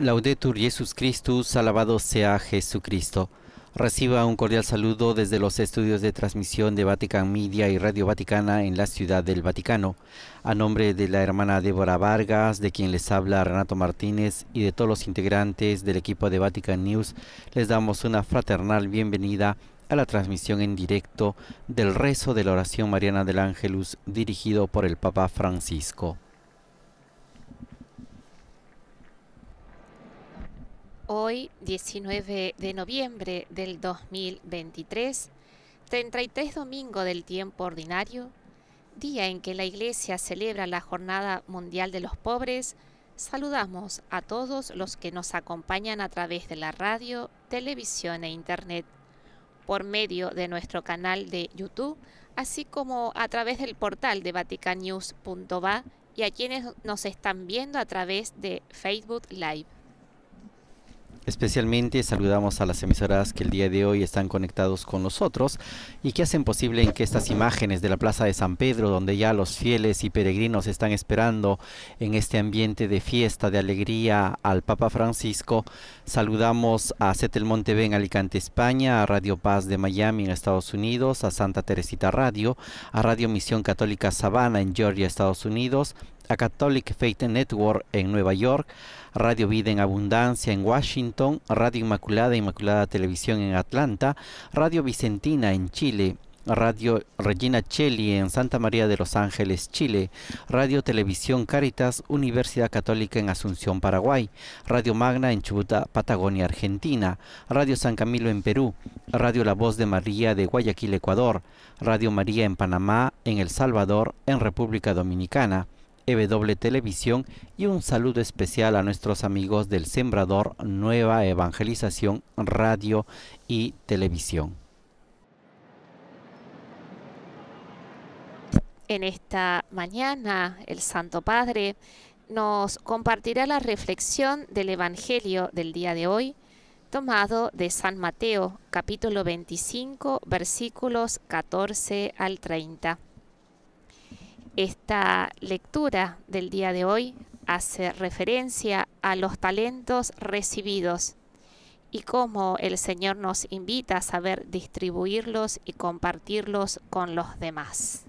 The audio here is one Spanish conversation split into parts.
Laudetur Jesus Christus, alabado sea Jesucristo. Reciba un cordial saludo desde los estudios de transmisión de Vatican Media y Radio Vaticana en la Ciudad del Vaticano. A nombre de la hermana Débora Vargas, de quien les habla Renato Martínez y de todos los integrantes del equipo de Vatican News, les damos una fraternal bienvenida a la transmisión en directo del rezo de la oración mariana del Ángelus dirigido por el Papa Francisco. Hoy, 19 de noviembre del 2023, 33 domingo del tiempo ordinario, día en que la Iglesia celebra la Jornada Mundial de los Pobres, saludamos a todos los que nos acompañan a través de la radio, televisión e Internet, por medio de nuestro canal de YouTube, así como a través del portal de vaticanews.va y a quienes nos están viendo a través de Facebook Live. Especialmente saludamos a las emisoras que el día de hoy están conectados con nosotros y que hacen posible en que estas imágenes de la Plaza de San Pedro, donde ya los fieles y peregrinos están esperando en este ambiente de fiesta, de alegría al Papa Francisco, saludamos a Cetel Monteve en Alicante, España, a Radio Paz de Miami en Estados Unidos, a Santa Teresita Radio, a Radio Misión Católica Sabana en Georgia, Estados Unidos, a Catholic Faith Network en Nueva York, Radio Vida en Abundancia en Washington, Radio Inmaculada Inmaculada Televisión en Atlanta, Radio Vicentina en Chile, Radio Regina Cheli en Santa María de los Ángeles, Chile, Radio Televisión Caritas, Universidad Católica en Asunción, Paraguay, Radio Magna en Chubut, Patagonia, Argentina, Radio San Camilo en Perú, Radio La Voz de María de Guayaquil, Ecuador, Radio María en Panamá, en El Salvador, en República Dominicana. EW Televisión y un saludo especial a nuestros amigos del Sembrador Nueva Evangelización Radio y Televisión. En esta mañana el Santo Padre nos compartirá la reflexión del Evangelio del día de hoy, tomado de San Mateo capítulo 25 versículos 14 al 30. Esta lectura del día de hoy hace referencia a los talentos recibidos y cómo el Señor nos invita a saber distribuirlos y compartirlos con los demás.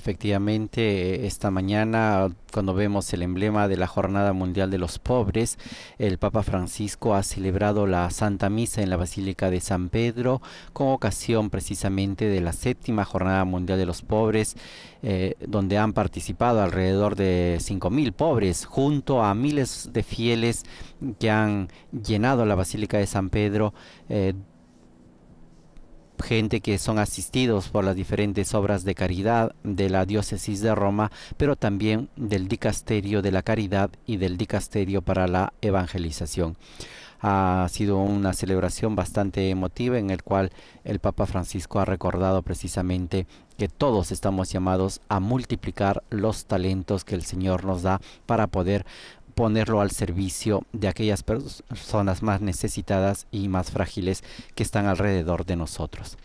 Efectivamente, eh, esta mañana, cuando vemos el emblema de la Jornada Mundial de los Pobres, el Papa Francisco ha celebrado la Santa Misa en la Basílica de San Pedro con ocasión precisamente de la séptima Jornada Mundial de los Pobres, eh, donde han participado alrededor de 5.000 pobres junto a miles de fieles que han llenado la Basílica de San Pedro. Eh, gente que son asistidos por las diferentes obras de caridad de la diócesis de Roma, pero también del dicasterio de la caridad y del dicasterio para la evangelización. Ha sido una celebración bastante emotiva en el cual el Papa Francisco ha recordado precisamente que todos estamos llamados a multiplicar los talentos que el Señor nos da para poder ponerlo al servicio de aquellas personas más necesitadas y más frágiles que están alrededor de nosotros.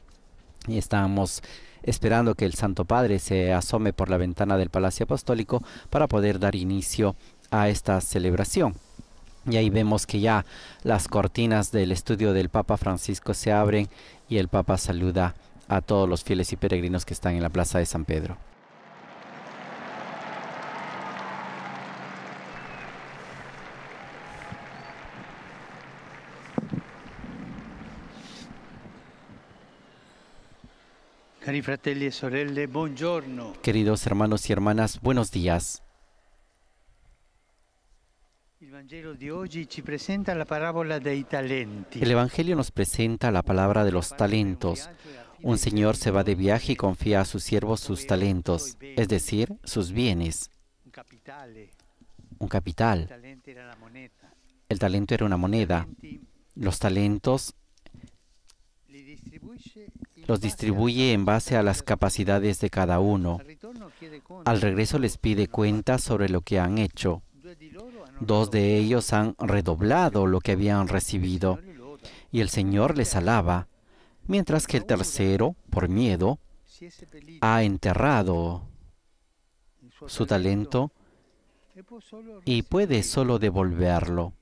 Y estamos esperando que el Santo Padre se asome por la ventana del Palacio Apostólico para poder dar inicio a esta celebración. Y ahí vemos que ya las cortinas del estudio del Papa Francisco se abren y el Papa saluda a todos los fieles y peregrinos que están en la Plaza de San Pedro. E Queridos hermanos y hermanas, buenos días. El Evangelio nos presenta la palabra de los talentos. Un señor se va de viaje y confía a sus siervos sus talentos, es decir, sus bienes. Un capital. El talento era una moneda. Los talentos los distribuye en base a las capacidades de cada uno. Al regreso les pide cuenta sobre lo que han hecho. Dos de ellos han redoblado lo que habían recibido, y el Señor les alaba, mientras que el tercero, por miedo, ha enterrado su talento y puede solo devolverlo,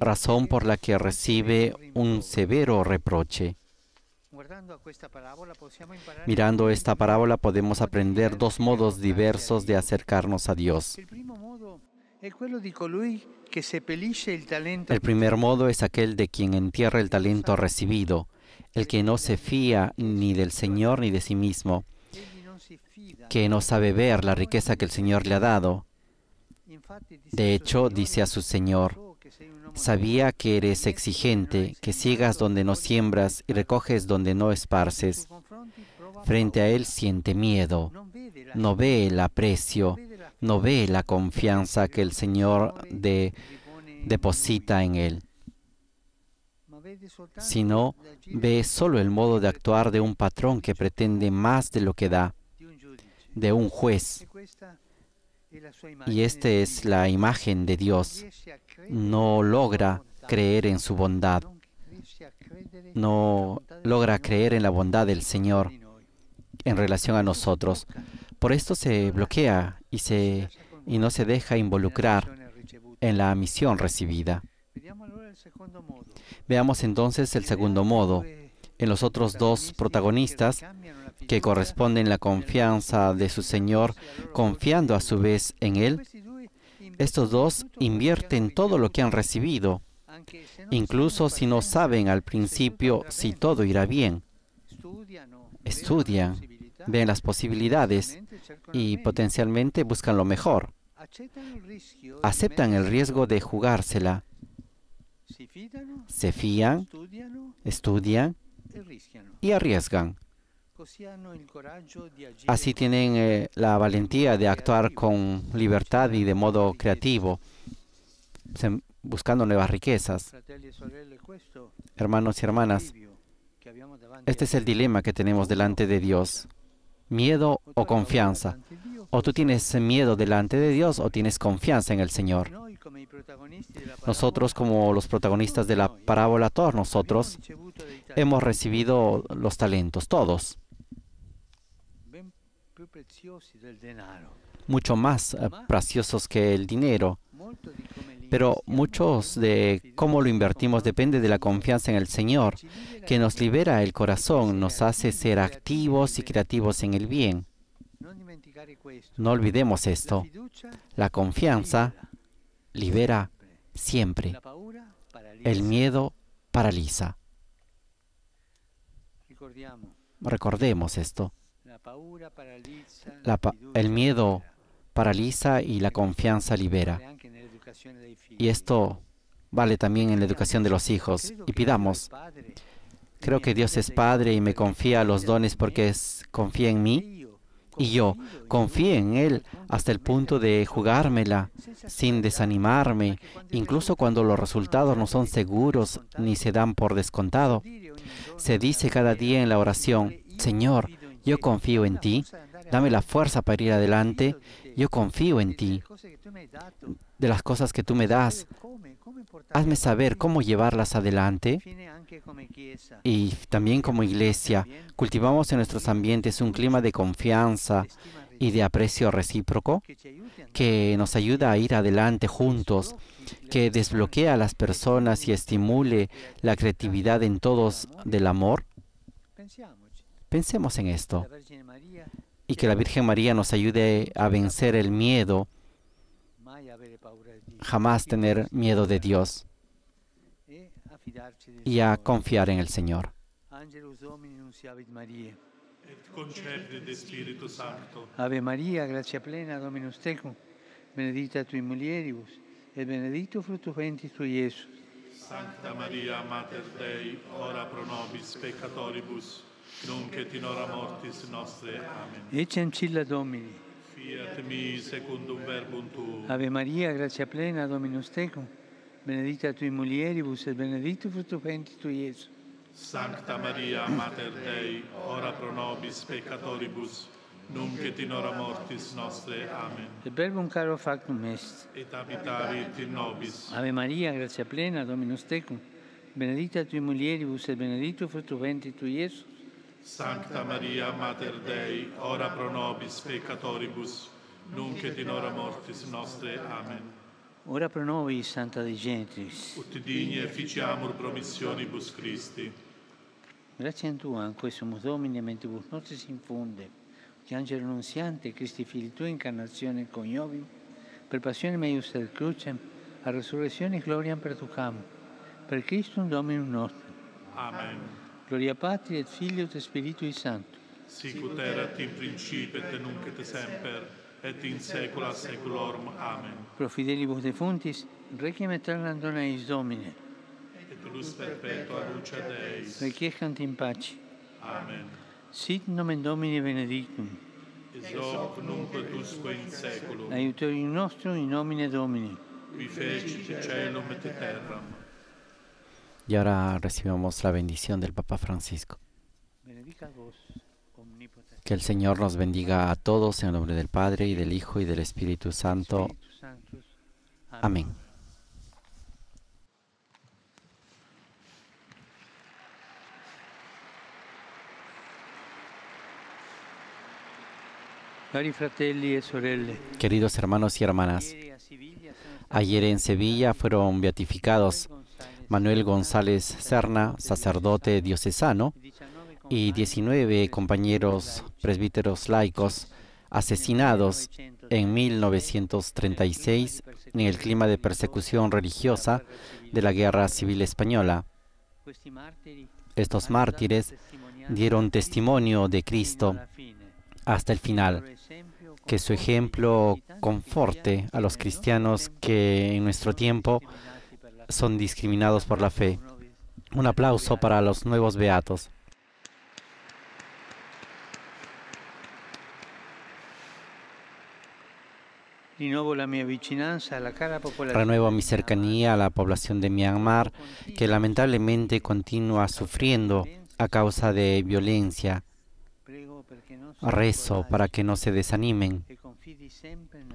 razón por la que recibe un severo reproche. Pues, Mirando esta parábola podemos aprender dos modos diversos de acercarnos a Dios. El primer modo es aquel de quien entierra el talento recibido, el que no se fía ni del Señor ni de sí mismo, que no sabe ver la riqueza que el Señor le ha dado. De hecho, dice a su Señor, Sabía que eres exigente, que sigas donde no siembras y recoges donde no esparces. Frente a Él siente miedo, no ve el aprecio, no ve la confianza que el Señor de, deposita en Él, sino ve solo el modo de actuar de un patrón que pretende más de lo que da, de un juez y esta es la imagen de Dios, no logra creer en su bondad, no logra creer en la bondad del Señor en relación a nosotros. Por esto se bloquea y, se, y no se deja involucrar en la misión recibida. Veamos entonces el segundo modo. En los otros dos protagonistas, que corresponden la confianza de su Señor, confiando a su vez en Él, estos dos invierten todo lo que han recibido, incluso si no saben al principio si todo irá bien. Estudian, ven las posibilidades y potencialmente buscan lo mejor. Aceptan el riesgo de jugársela. Se fían, estudian y arriesgan. Así tienen eh, la valentía de actuar con libertad y de modo creativo, buscando nuevas riquezas. E Hermanos y hermanas, este es el dilema que tenemos delante de Dios. Miedo o confianza. O tú tienes miedo delante de Dios o tienes confianza en el Señor. Nosotros, como los protagonistas de la parábola, todos nosotros hemos recibido los talentos, todos mucho eh, más preciosos que el dinero. Pero muchos de cómo lo invertimos depende de la confianza en el Señor, que nos libera el corazón, nos hace ser activos y creativos en el bien. No olvidemos esto. La confianza libera siempre. El miedo paraliza. Recordemos esto el miedo paraliza y la confianza libera. Y esto vale también en la educación de los hijos. Y pidamos, creo que Dios es Padre y me confía los dones porque confía en mí y yo confío en Él hasta el punto de jugármela sin desanimarme, incluso cuando los resultados no son seguros ni se dan por descontado. Se dice cada día en la oración, Señor, yo confío en ti. Dame la fuerza para ir adelante. Yo confío en ti. De las cosas que tú me das, hazme saber cómo llevarlas adelante. Y también como iglesia, cultivamos en nuestros ambientes un clima de confianza y de aprecio recíproco que nos ayuda a ir adelante juntos, que desbloquea a las personas y estimule la creatividad en todos del amor. Pensemos en esto y que la Virgen María nos ayude a vencer el miedo, jamás tener miedo de Dios eh, y a confiar en el Señor. Ave María, gracia plena, Dominus tecum, Benedita tu mulieribus, et benedictus fructus ventris tu Iesus. Santa María, Mater Dei, ora pro nobis peccatoribus, Nunca et in hora mortis nostre. Amen. Ecce ancilla Domini. Fiat mi secundum verbum tuum. Ave Maria, grazia plena, Dominus tecum. Benedita tui mulieribus et benedictus frutto venti tui, Iesus. Sancta Maria, Mater Dei, ora pro nobis peccatoribus, nunc et in hora mortis nostre. Amen. Et verbum caro factum est. Et habitavit in nobis. Ave Maria, grazia plena, Dominus tecum. Benedita tui mulieribus et benedictus frutto venti tui, Iesus. Santa Maria, Mater Dei, ora pro nobis peccatoribus, nunc et in ora mortis nostre. Amen. Ora pro nobis, Santa Dei Gentris. Ut digni efficiamur promissionibus Christi. Grazie a Tua, in questo Domine, mentre vos nostri si infonde, che Angelo Annunziante, Cristi Fili, Tua incarnazione coniovi, per passione meius del cruce, a resurrezione e gloria per Tu per Cristo un Domino nostro. Amen. Gloria Patri et Figlio et Spiritui Sancto. Sicut erat in principio et nunc et semper et in saecula saeculorum. Amen. Pro fidelibus defuntis, requiem aeternam dona eis Domine. Et lux perpetua lucia Deis. Requiescant in pace. Amen. Sit nomen Domini benedictum. Ex hoc nunc et usque in saeculum. Aiutorium nostrum in nomine Domini. Qui fecit caelum et terram Y ahora recibimos la bendición del Papa Francisco. Que el Señor nos bendiga a todos en el nombre del Padre y del Hijo y del Espíritu Santo. Amén. E Queridos hermanos y hermanas, ayer en Sevilla fueron beatificados Manuel González Serna, sacerdote diocesano, y 19 compañeros presbíteros laicos asesinados en 1936 en el clima de persecución religiosa de la Guerra Civil Española. Estos mártires dieron testimonio de Cristo hasta el final. Que su ejemplo conforte a los cristianos que en nuestro tiempo son discriminados por la fe. Un aplauso para los nuevos beatos. Renuevo mi cercanía a la población de Myanmar, que lamentablemente continúa sufriendo a causa de violencia. Rezo para que no se desanimen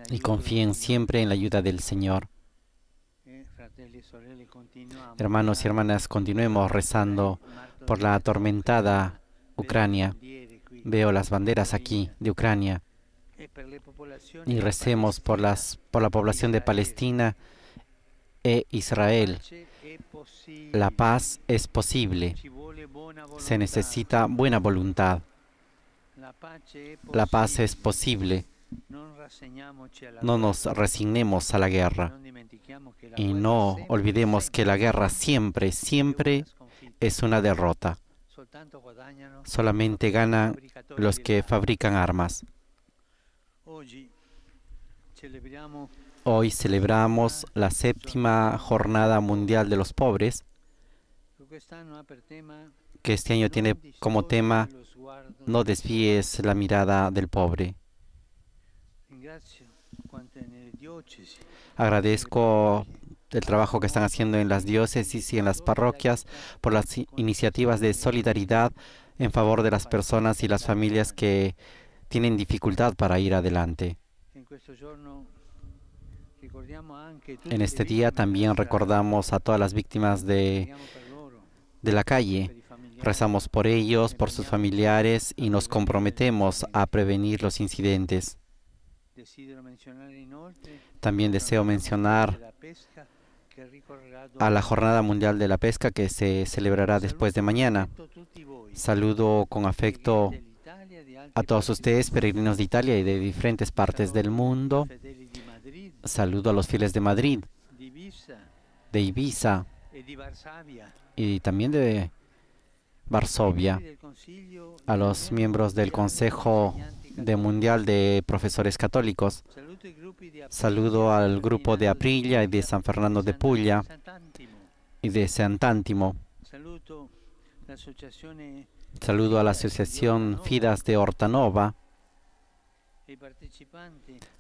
y confíen siempre en la ayuda del Señor. Hermanos y hermanas, continuemos rezando por la atormentada Ucrania. Veo las banderas aquí de Ucrania. Y recemos por, las, por la población de Palestina e Israel. La paz es posible. Se necesita buena voluntad. La paz es posible. No nos resignemos a la guerra y no olvidemos que la guerra siempre, siempre es una derrota. Solamente ganan los que fabrican armas. Hoy celebramos la séptima jornada mundial de los pobres, que este año tiene como tema no desvíes la mirada del pobre. Oh, Agradezco el trabajo que están haciendo en las diócesis y en las parroquias por las iniciativas de solidaridad en favor de las personas y las familias que tienen dificultad para ir adelante. En este día también recordamos a todas las víctimas de, la calle. Rezamos por ellos, por sus familiares y nos comprometemos a prevenir los incidentes. También deseo mencionar a la Jornada Mundial de la Pesca que se celebrará después de mañana. Saludo con afecto a todos ustedes, peregrinos de Italia y de diferentes partes del mundo. Saludo a los fieles de Madrid, de Ibiza y también de Varsovia, a los miembros del Consejo de Mundial de Profesores Católicos. Saludo al grupo de Aprilia y de San Fernando de Puglia y de Sant'Antimo. Saludo a la Asociación Fidas de Hortanova,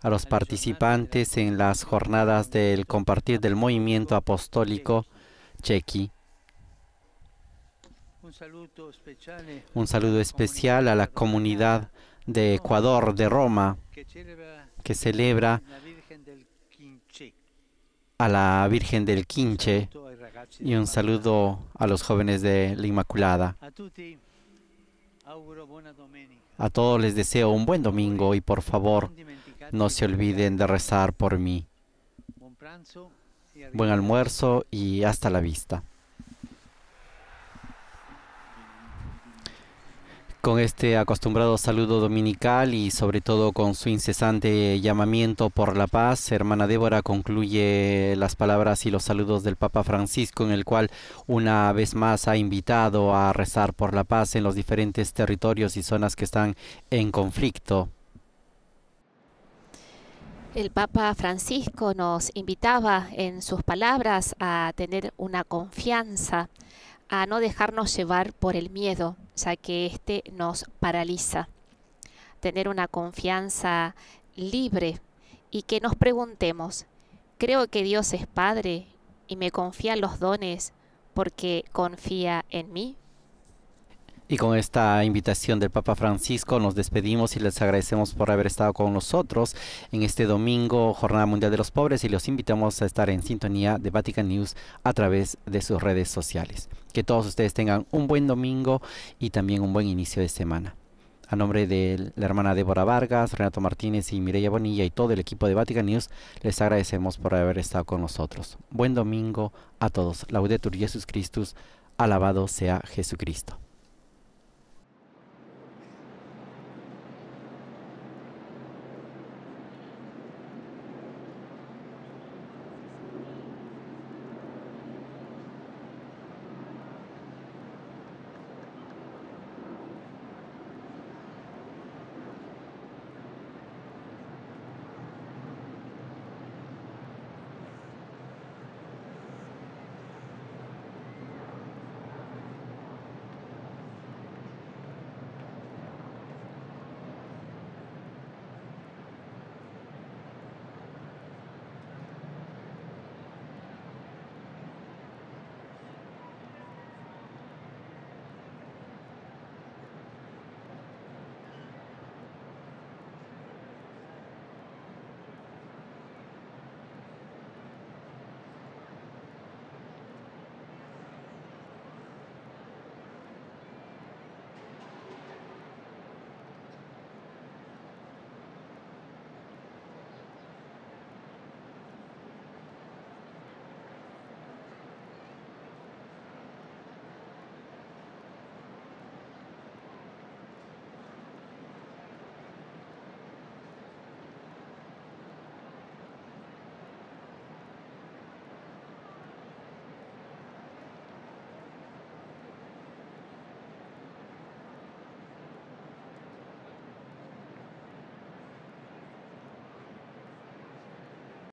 a los participantes en las jornadas del compartir del movimiento apostólico chequi. Un saludo especial a la comunidad de Ecuador, de Roma, que celebra a la Virgen del Quinche y un saludo a los jóvenes de la Inmaculada. A todos les deseo un buen domingo y por favor no se olviden de rezar por mí. Buen almuerzo y hasta la vista. con este acostumbrado saludo dominical y sobre todo con su incesante llamamiento por la paz, hermana Débora concluye las palabras y los saludos del Papa Francisco, en el cual una vez más ha invitado a rezar por la paz en los diferentes territorios y zonas que están en conflicto. El Papa Francisco nos invitaba en sus palabras a tener una confianza, a no dejarnos llevar por el miedo, ya que éste nos paraliza. Tener una confianza libre y que nos preguntemos, ¿creo que Dios es Padre y me confía los dones porque confía en mí? Y con esta invitación del Papa Francisco nos despedimos y les agradecemos por haber estado con nosotros en este domingo, Jornada Mundial de los Pobres, y los invitamos a estar en sintonía de Vatican News a través de sus redes sociales. Que todos ustedes tengan un buen domingo y también un buen inicio de semana. A nombre de la hermana Débora Vargas, Renato Martínez y Mireya Bonilla y todo el equipo de Vatican News, les agradecemos por haber estado con nosotros. Buen domingo a todos. Laudetur Jesus Christus. Alabado sea Jesucristo.